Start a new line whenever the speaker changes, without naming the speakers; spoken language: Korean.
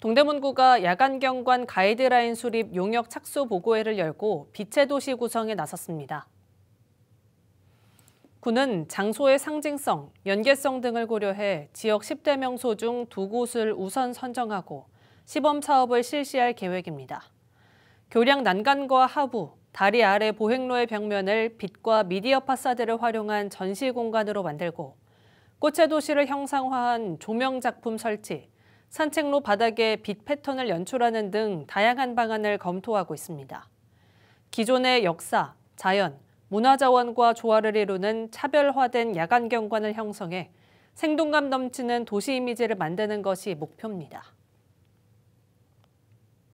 동대문구가 야간경관 가이드라인 수립 용역 착수 보고회를 열고 빛의 도시 구성에 나섰습니다. 구는 장소의 상징성, 연계성 등을 고려해 지역 10대 명소 중 두 곳을 우선 선정하고 시범 사업을 실시할 계획입니다. 교량 난간과 하부, 다리 아래 보행로의 벽면을 빛과 미디어 파사드를 활용한 전시 공간으로 만들고 꽃의 도시를 형상화한 조명 작품 설치, 산책로 바닥에 빛 패턴을 연출하는 등 다양한 방안을 검토하고 있습니다. 기존의 역사, 자연, 문화자원과 조화를 이루는 차별화된 야간 경관을 형성해 생동감 넘치는 도시 이미지를 만드는 것이 목표입니다.